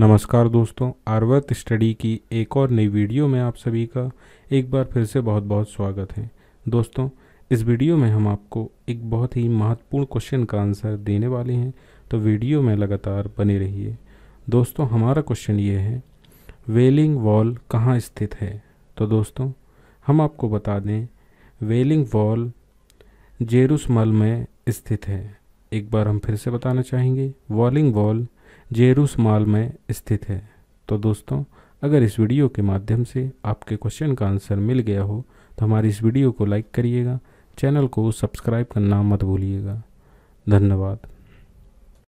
नमस्कार दोस्तों आर्वत study e की एक और नई वीडियो में आप सभी का एक बार फिर से बहुत बहुत स्वागत है दोस्तों इस वीडियो में हम आपको एक बहुत ही महत्वपूर्ण क्वेश्चन का आंसर देने वाले हैं तो वीडियो में लगातार बने रहिए दोस्तों हमारा क्वेश्चन ये है वेलिंग वॉल कहाँ स्थित है तो दोस्तों हम आपको बता दें वेलिंग वॉल जेरूसमल में स्थित है एक बार हम फिर से बताना चाहेंगे वॉलिंग वॉल माल में स्थित है तो दोस्तों अगर इस वीडियो के माध्यम से आपके क्वेश्चन का आंसर मिल गया हो तो हमारी इस वीडियो को लाइक करिएगा चैनल को सब्सक्राइब करना मत भूलिएगा धन्यवाद